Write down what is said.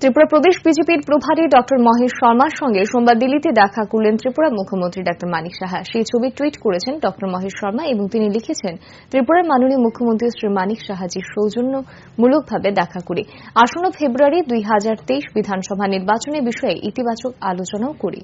ত্রিপুরা প্রদেশ বিজেপির প্রভারী ডক্টর মহেশ শর্মার সঙ্গে সোমবার দিল্লিতে দেখা করলেন ত্রিপুরার মুখ্যমন্ত্রী ডক্টর মানিক সাহা সেই ছবি টুইট করেছেন ডক্টর মহেশ শর্মা এবং তিনি লিখেছেন ত্রিপুরার মাননীয় মুখ্যমন্ত্রী শ্রী মানিক সাহাজির সৌজন্যমূলকভাবে দেখা করি আসন্ন ফেব্রুয়ারি দুই বিধানসভা নির্বাচনের বিষয়ে ইতিবাচক আলোচনাও করি